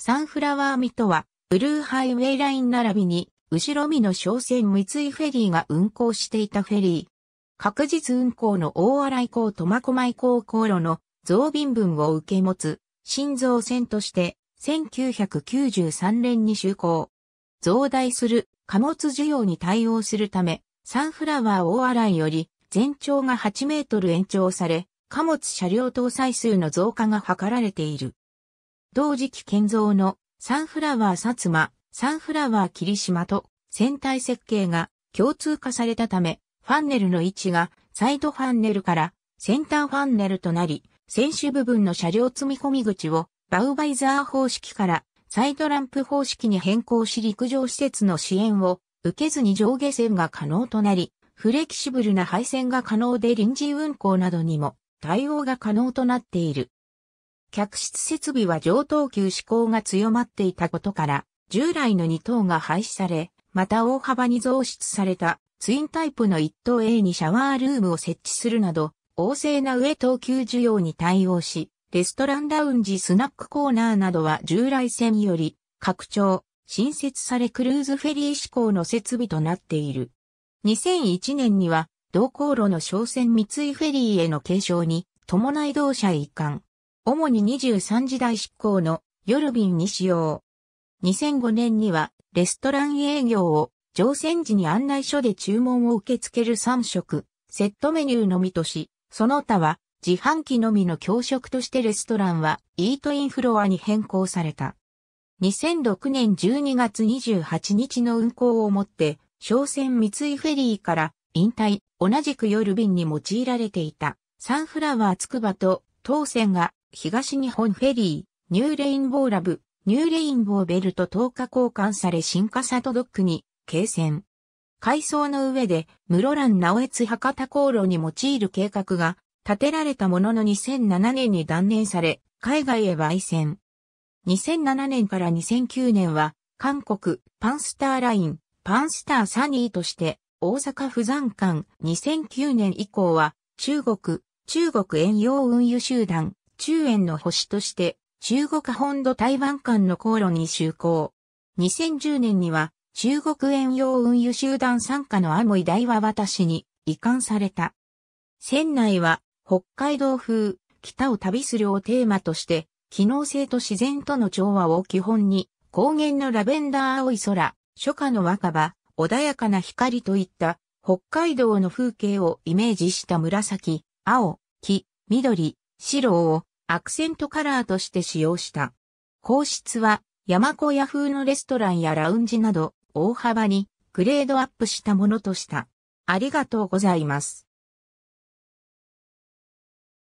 サンフラワーミとは、ブルーハイウェイライン並びに、後ろ見の商船三井フェリーが運航していたフェリー。確実運航の大洗港苫小牧港航路の増便分を受け持つ、新造船として、1993年に就航。増大する貨物需要に対応するため、サンフラワー大洗より全長が8メートル延長され、貨物車両搭載数の増加が図られている。同時期建造のサンフラワー薩摩、サンフラワー霧島と船体設計が共通化されたため、ファンネルの位置がサイドファンネルから先端ファンネルとなり、選手部分の車両積み込み口をバウバイザー方式からサイドランプ方式に変更し陸上施設の支援を受けずに上下線が可能となり、フレキシブルな配線が可能で臨時運行などにも対応が可能となっている。客室設備は上等級志向が強まっていたことから、従来の2等が廃止され、また大幅に増出されたツインタイプの1等 A にシャワールームを設置するなど、旺盛な上等級需要に対応し、レストランラウンジスナックコーナーなどは従来線より拡張、新設されクルーズフェリー志向の設備となっている。2001年には同航路の商船三井フェリーへの継承に伴い同社移管、主に23時代執行の夜便に使用。2005年にはレストラン営業を乗船時に案内所で注文を受け付ける3食、セットメニューのみとし、その他は自販機のみの教食としてレストランはイートインフロアに変更された。2006年12月28日の運行をもって、商船三井フェリーから引退、同じく夜便に用いられていたサンフラワーつくばと当船が東日本フェリー、ニューレインボーラブ、ニューレインボーベルと10日交換され新笠戸ドックに、軽船。改装の上で、室蘭直越博多航路に用いる計画が、立てられたものの2007年に断念され、海外へ売船。2007年から2009年は、韓国、パンスターライン、パンスターサニーとして、大阪府山間、2009年以降は、中国、中国遠洋運輸集団、中園の星として、中国本土台湾間の航路に就航。2010年には、中国遠洋運輸集団参加のアモイ大和私に移管された。船内は、北海道風、北を旅するをテーマとして、機能性と自然との調和を基本に、高原のラベンダー青い空、初夏の若葉、穏やかな光といった北海道の風景をイメージした紫、青、黄、緑、白をアクセントカラーとして使用した。皇室は山小屋風のレストランやラウンジなど大幅にグレードアップしたものとした。ありがとうございます。